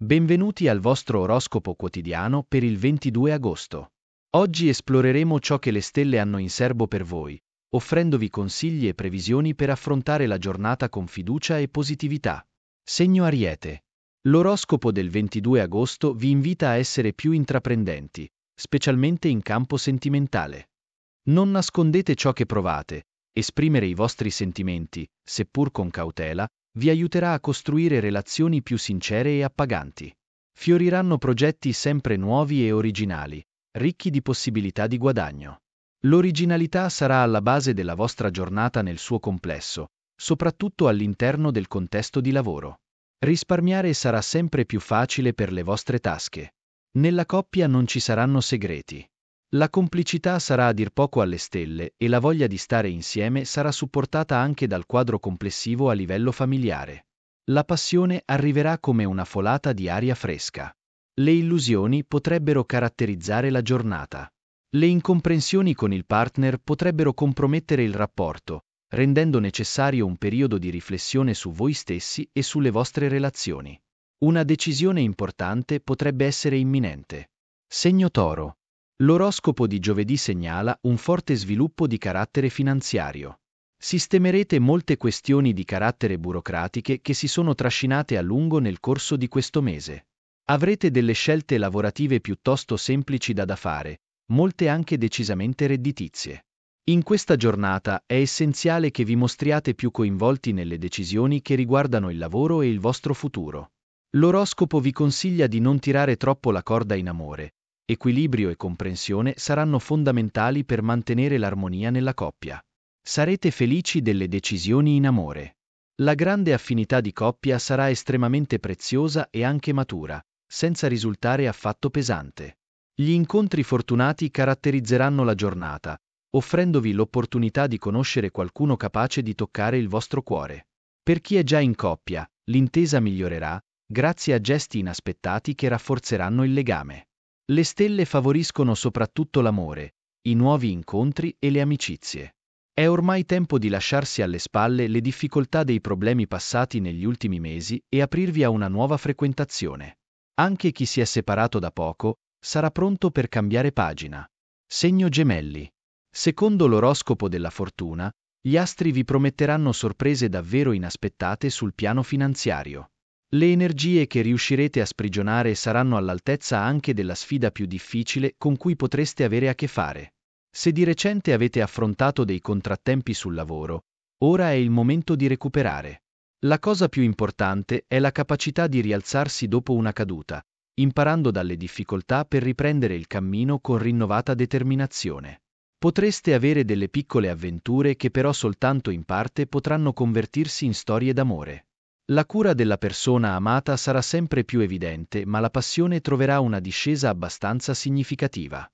Benvenuti al vostro oroscopo quotidiano per il 22 agosto. Oggi esploreremo ciò che le stelle hanno in serbo per voi, offrendovi consigli e previsioni per affrontare la giornata con fiducia e positività. Segno Ariete. L'oroscopo del 22 agosto vi invita a essere più intraprendenti, specialmente in campo sentimentale. Non nascondete ciò che provate, esprimere i vostri sentimenti, seppur con cautela, vi aiuterà a costruire relazioni più sincere e appaganti. Fioriranno progetti sempre nuovi e originali, ricchi di possibilità di guadagno. L'originalità sarà alla base della vostra giornata nel suo complesso, soprattutto all'interno del contesto di lavoro. Risparmiare sarà sempre più facile per le vostre tasche. Nella coppia non ci saranno segreti. La complicità sarà a dir poco alle stelle e la voglia di stare insieme sarà supportata anche dal quadro complessivo a livello familiare. La passione arriverà come una folata di aria fresca. Le illusioni potrebbero caratterizzare la giornata. Le incomprensioni con il partner potrebbero compromettere il rapporto, rendendo necessario un periodo di riflessione su voi stessi e sulle vostre relazioni. Una decisione importante potrebbe essere imminente. Segno toro. L'oroscopo di giovedì segnala un forte sviluppo di carattere finanziario. Sistemerete molte questioni di carattere burocratiche che si sono trascinate a lungo nel corso di questo mese. Avrete delle scelte lavorative piuttosto semplici da da fare, molte anche decisamente redditizie. In questa giornata è essenziale che vi mostriate più coinvolti nelle decisioni che riguardano il lavoro e il vostro futuro. L'oroscopo vi consiglia di non tirare troppo la corda in amore, Equilibrio e comprensione saranno fondamentali per mantenere l'armonia nella coppia. Sarete felici delle decisioni in amore. La grande affinità di coppia sarà estremamente preziosa e anche matura, senza risultare affatto pesante. Gli incontri fortunati caratterizzeranno la giornata, offrendovi l'opportunità di conoscere qualcuno capace di toccare il vostro cuore. Per chi è già in coppia, l'intesa migliorerà grazie a gesti inaspettati che rafforzeranno il legame. Le stelle favoriscono soprattutto l'amore, i nuovi incontri e le amicizie. È ormai tempo di lasciarsi alle spalle le difficoltà dei problemi passati negli ultimi mesi e aprirvi a una nuova frequentazione. Anche chi si è separato da poco sarà pronto per cambiare pagina. Segno gemelli. Secondo l'oroscopo della fortuna, gli astri vi prometteranno sorprese davvero inaspettate sul piano finanziario. Le energie che riuscirete a sprigionare saranno all'altezza anche della sfida più difficile con cui potreste avere a che fare. Se di recente avete affrontato dei contrattempi sul lavoro, ora è il momento di recuperare. La cosa più importante è la capacità di rialzarsi dopo una caduta, imparando dalle difficoltà per riprendere il cammino con rinnovata determinazione. Potreste avere delle piccole avventure che però soltanto in parte potranno convertirsi in storie d'amore. La cura della persona amata sarà sempre più evidente, ma la passione troverà una discesa abbastanza significativa.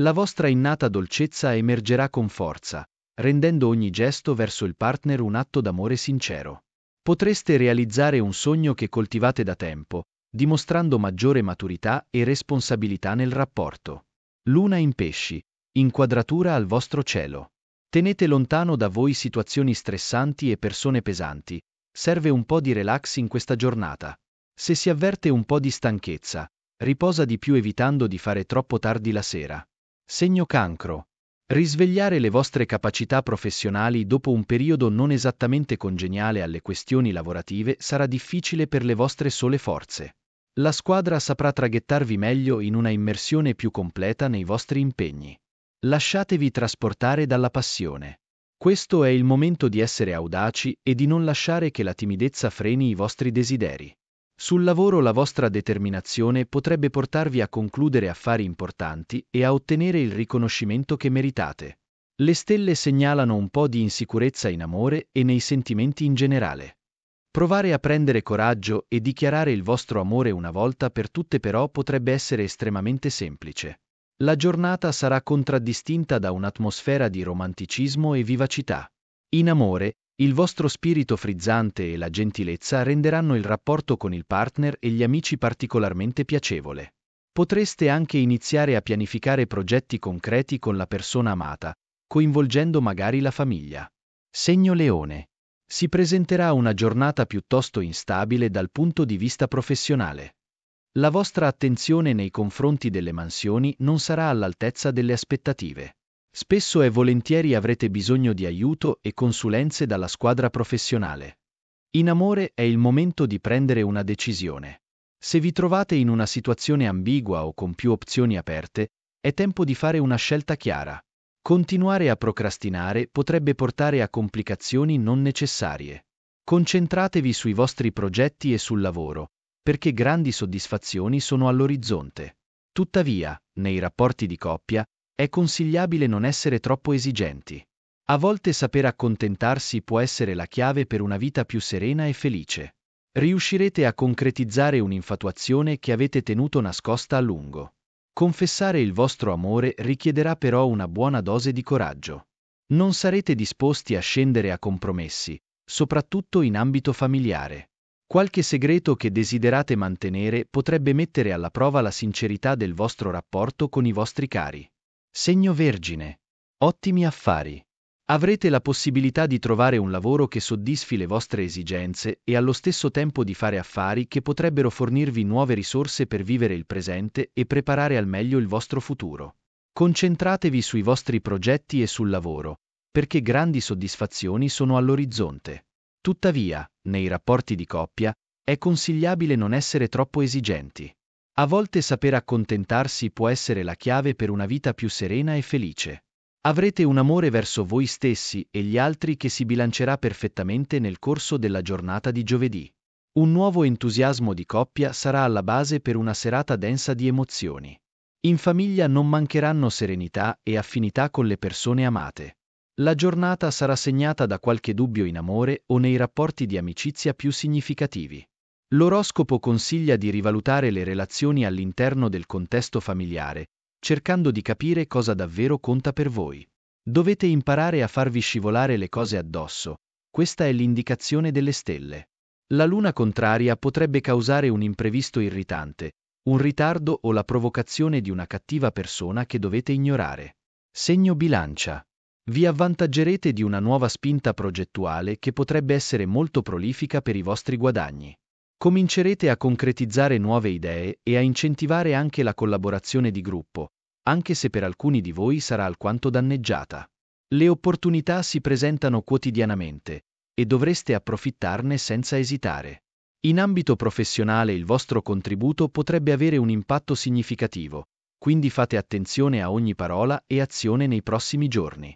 La vostra innata dolcezza emergerà con forza, rendendo ogni gesto verso il partner un atto d'amore sincero. Potreste realizzare un sogno che coltivate da tempo, dimostrando maggiore maturità e responsabilità nel rapporto. Luna in pesci, inquadratura al vostro cielo. Tenete lontano da voi situazioni stressanti e persone pesanti, serve un po' di relax in questa giornata. Se si avverte un po' di stanchezza, riposa di più evitando di fare troppo tardi la sera. Segno cancro. Risvegliare le vostre capacità professionali dopo un periodo non esattamente congeniale alle questioni lavorative sarà difficile per le vostre sole forze. La squadra saprà traghettarvi meglio in una immersione più completa nei vostri impegni. Lasciatevi trasportare dalla passione. Questo è il momento di essere audaci e di non lasciare che la timidezza freni i vostri desideri. Sul lavoro la vostra determinazione potrebbe portarvi a concludere affari importanti e a ottenere il riconoscimento che meritate. Le stelle segnalano un po' di insicurezza in amore e nei sentimenti in generale. Provare a prendere coraggio e dichiarare il vostro amore una volta per tutte però potrebbe essere estremamente semplice. La giornata sarà contraddistinta da un'atmosfera di romanticismo e vivacità. In amore, il vostro spirito frizzante e la gentilezza renderanno il rapporto con il partner e gli amici particolarmente piacevole. Potreste anche iniziare a pianificare progetti concreti con la persona amata, coinvolgendo magari la famiglia. Segno Leone. Si presenterà una giornata piuttosto instabile dal punto di vista professionale la vostra attenzione nei confronti delle mansioni non sarà all'altezza delle aspettative. Spesso e volentieri avrete bisogno di aiuto e consulenze dalla squadra professionale. In amore è il momento di prendere una decisione. Se vi trovate in una situazione ambigua o con più opzioni aperte, è tempo di fare una scelta chiara. Continuare a procrastinare potrebbe portare a complicazioni non necessarie. Concentratevi sui vostri progetti e sul lavoro, perché grandi soddisfazioni sono all'orizzonte. Tuttavia, nei rapporti di coppia, è consigliabile non essere troppo esigenti. A volte saper accontentarsi può essere la chiave per una vita più serena e felice. Riuscirete a concretizzare un'infatuazione che avete tenuto nascosta a lungo. Confessare il vostro amore richiederà però una buona dose di coraggio. Non sarete disposti a scendere a compromessi, soprattutto in ambito familiare. Qualche segreto che desiderate mantenere potrebbe mettere alla prova la sincerità del vostro rapporto con i vostri cari. Segno Vergine. Ottimi affari. Avrete la possibilità di trovare un lavoro che soddisfi le vostre esigenze e allo stesso tempo di fare affari che potrebbero fornirvi nuove risorse per vivere il presente e preparare al meglio il vostro futuro. Concentratevi sui vostri progetti e sul lavoro, perché grandi soddisfazioni sono all'orizzonte. Tuttavia, nei rapporti di coppia, è consigliabile non essere troppo esigenti. A volte saper accontentarsi può essere la chiave per una vita più serena e felice. Avrete un amore verso voi stessi e gli altri che si bilancerà perfettamente nel corso della giornata di giovedì. Un nuovo entusiasmo di coppia sarà alla base per una serata densa di emozioni. In famiglia non mancheranno serenità e affinità con le persone amate la giornata sarà segnata da qualche dubbio in amore o nei rapporti di amicizia più significativi. L'oroscopo consiglia di rivalutare le relazioni all'interno del contesto familiare, cercando di capire cosa davvero conta per voi. Dovete imparare a farvi scivolare le cose addosso, questa è l'indicazione delle stelle. La luna contraria potrebbe causare un imprevisto irritante, un ritardo o la provocazione di una cattiva persona che dovete ignorare. Segno bilancia vi avvantaggerete di una nuova spinta progettuale che potrebbe essere molto prolifica per i vostri guadagni. Comincerete a concretizzare nuove idee e a incentivare anche la collaborazione di gruppo, anche se per alcuni di voi sarà alquanto danneggiata. Le opportunità si presentano quotidianamente e dovreste approfittarne senza esitare. In ambito professionale il vostro contributo potrebbe avere un impatto significativo, quindi fate attenzione a ogni parola e azione nei prossimi giorni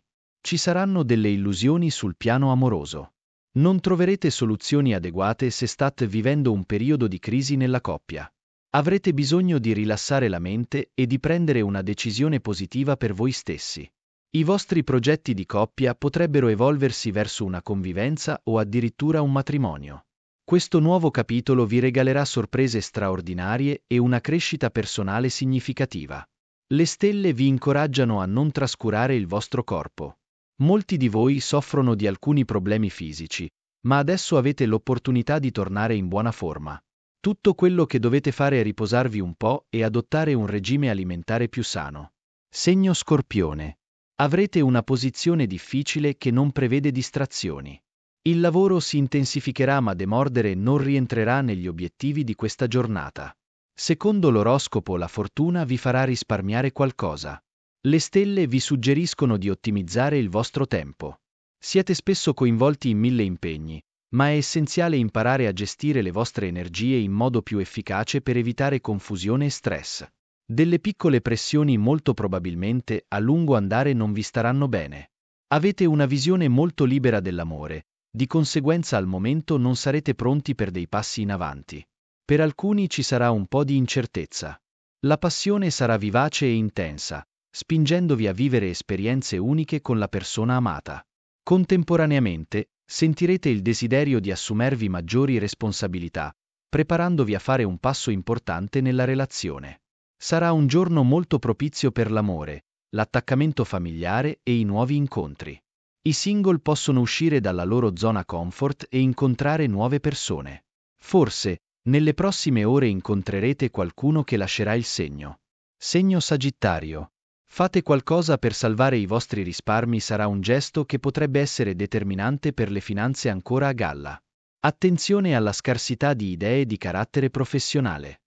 ci saranno delle illusioni sul piano amoroso. Non troverete soluzioni adeguate se state vivendo un periodo di crisi nella coppia. Avrete bisogno di rilassare la mente e di prendere una decisione positiva per voi stessi. I vostri progetti di coppia potrebbero evolversi verso una convivenza o addirittura un matrimonio. Questo nuovo capitolo vi regalerà sorprese straordinarie e una crescita personale significativa. Le stelle vi incoraggiano a non trascurare il vostro corpo. Molti di voi soffrono di alcuni problemi fisici, ma adesso avete l'opportunità di tornare in buona forma. Tutto quello che dovete fare è riposarvi un po' e adottare un regime alimentare più sano. Segno Scorpione. Avrete una posizione difficile che non prevede distrazioni. Il lavoro si intensificherà ma demordere non rientrerà negli obiettivi di questa giornata. Secondo l'oroscopo la fortuna vi farà risparmiare qualcosa. Le stelle vi suggeriscono di ottimizzare il vostro tempo. Siete spesso coinvolti in mille impegni, ma è essenziale imparare a gestire le vostre energie in modo più efficace per evitare confusione e stress. Delle piccole pressioni molto probabilmente a lungo andare non vi staranno bene. Avete una visione molto libera dell'amore, di conseguenza al momento non sarete pronti per dei passi in avanti. Per alcuni ci sarà un po' di incertezza. La passione sarà vivace e intensa, spingendovi a vivere esperienze uniche con la persona amata. Contemporaneamente, sentirete il desiderio di assumervi maggiori responsabilità, preparandovi a fare un passo importante nella relazione. Sarà un giorno molto propizio per l'amore, l'attaccamento familiare e i nuovi incontri. I single possono uscire dalla loro zona comfort e incontrare nuove persone. Forse, nelle prossime ore incontrerete qualcuno che lascerà il segno. Segno Sagittario. Fate qualcosa per salvare i vostri risparmi sarà un gesto che potrebbe essere determinante per le finanze ancora a galla. Attenzione alla scarsità di idee di carattere professionale.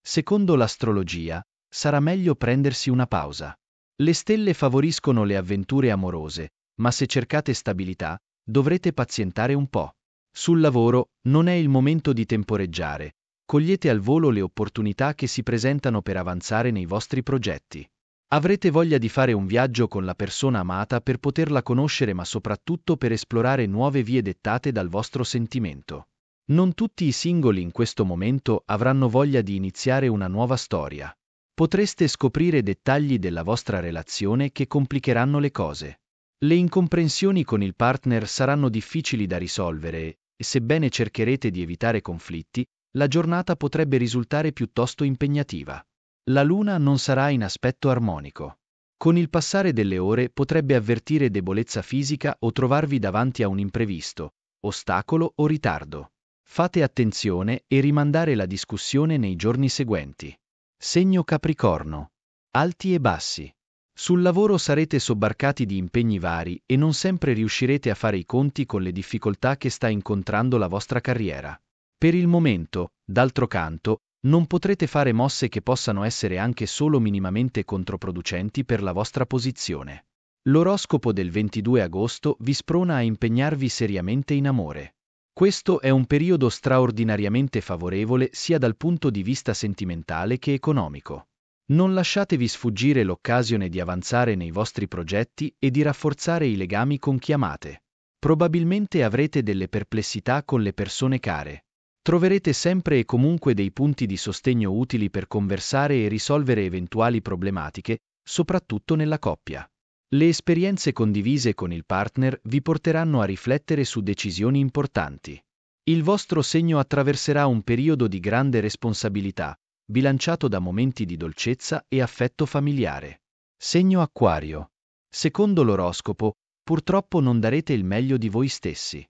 Secondo l'astrologia, sarà meglio prendersi una pausa. Le stelle favoriscono le avventure amorose, ma se cercate stabilità, dovrete pazientare un po'. Sul lavoro non è il momento di temporeggiare, cogliete al volo le opportunità che si presentano per avanzare nei vostri progetti. Avrete voglia di fare un viaggio con la persona amata per poterla conoscere ma soprattutto per esplorare nuove vie dettate dal vostro sentimento. Non tutti i singoli in questo momento avranno voglia di iniziare una nuova storia. Potreste scoprire dettagli della vostra relazione che complicheranno le cose. Le incomprensioni con il partner saranno difficili da risolvere e, sebbene cercherete di evitare conflitti, la giornata potrebbe risultare piuttosto impegnativa la luna non sarà in aspetto armonico. Con il passare delle ore potrebbe avvertire debolezza fisica o trovarvi davanti a un imprevisto, ostacolo o ritardo. Fate attenzione e rimandare la discussione nei giorni seguenti. Segno Capricorno. Alti e bassi. Sul lavoro sarete sobbarcati di impegni vari e non sempre riuscirete a fare i conti con le difficoltà che sta incontrando la vostra carriera. Per il momento, d'altro canto, non potrete fare mosse che possano essere anche solo minimamente controproducenti per la vostra posizione. L'oroscopo del 22 agosto vi sprona a impegnarvi seriamente in amore. Questo è un periodo straordinariamente favorevole sia dal punto di vista sentimentale che economico. Non lasciatevi sfuggire l'occasione di avanzare nei vostri progetti e di rafforzare i legami con chi amate. Probabilmente avrete delle perplessità con le persone care, Troverete sempre e comunque dei punti di sostegno utili per conversare e risolvere eventuali problematiche, soprattutto nella coppia. Le esperienze condivise con il partner vi porteranno a riflettere su decisioni importanti. Il vostro segno attraverserà un periodo di grande responsabilità, bilanciato da momenti di dolcezza e affetto familiare. Segno acquario. Secondo l'oroscopo, purtroppo non darete il meglio di voi stessi.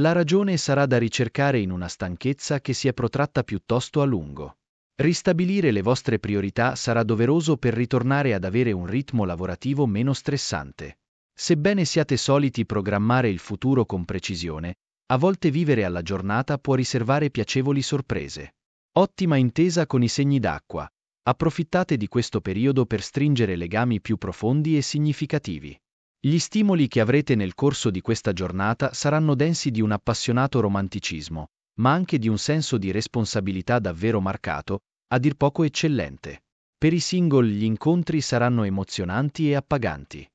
La ragione sarà da ricercare in una stanchezza che si è protratta piuttosto a lungo. Ristabilire le vostre priorità sarà doveroso per ritornare ad avere un ritmo lavorativo meno stressante. Sebbene siate soliti programmare il futuro con precisione, a volte vivere alla giornata può riservare piacevoli sorprese. Ottima intesa con i segni d'acqua. Approfittate di questo periodo per stringere legami più profondi e significativi. Gli stimoli che avrete nel corso di questa giornata saranno densi di un appassionato romanticismo, ma anche di un senso di responsabilità davvero marcato, a dir poco eccellente. Per i single gli incontri saranno emozionanti e appaganti.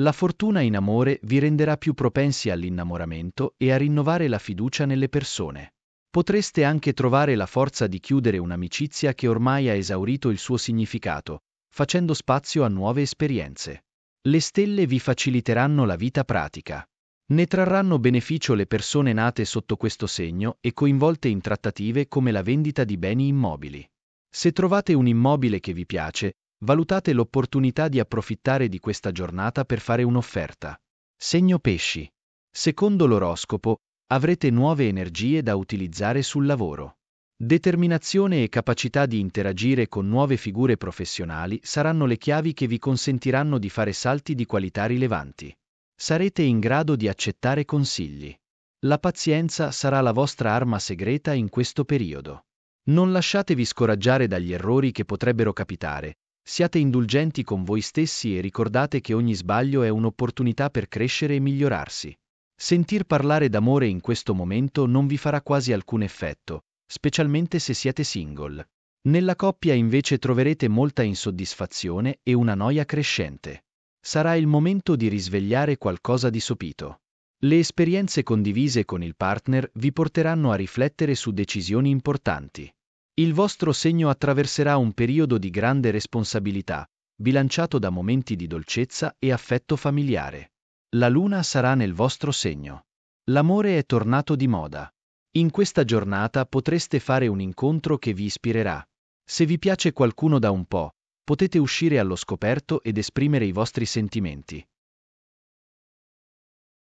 La fortuna in amore vi renderà più propensi all'innamoramento e a rinnovare la fiducia nelle persone. Potreste anche trovare la forza di chiudere un'amicizia che ormai ha esaurito il suo significato, facendo spazio a nuove esperienze. Le stelle vi faciliteranno la vita pratica. Ne trarranno beneficio le persone nate sotto questo segno e coinvolte in trattative come la vendita di beni immobili. Se trovate un immobile che vi piace, valutate l'opportunità di approfittare di questa giornata per fare un'offerta. Segno pesci. Secondo l'oroscopo, avrete nuove energie da utilizzare sul lavoro. Determinazione e capacità di interagire con nuove figure professionali saranno le chiavi che vi consentiranno di fare salti di qualità rilevanti. Sarete in grado di accettare consigli. La pazienza sarà la vostra arma segreta in questo periodo. Non lasciatevi scoraggiare dagli errori che potrebbero capitare, siate indulgenti con voi stessi e ricordate che ogni sbaglio è un'opportunità per crescere e migliorarsi. Sentir parlare d'amore in questo momento non vi farà quasi alcun effetto, specialmente se siete single. Nella coppia invece troverete molta insoddisfazione e una noia crescente. Sarà il momento di risvegliare qualcosa di sopito. Le esperienze condivise con il partner vi porteranno a riflettere su decisioni importanti. Il vostro segno attraverserà un periodo di grande responsabilità, bilanciato da momenti di dolcezza e affetto familiare. La luna sarà nel vostro segno. L'amore è tornato di moda. In questa giornata potreste fare un incontro che vi ispirerà. Se vi piace qualcuno da un po', potete uscire allo scoperto ed esprimere i vostri sentimenti.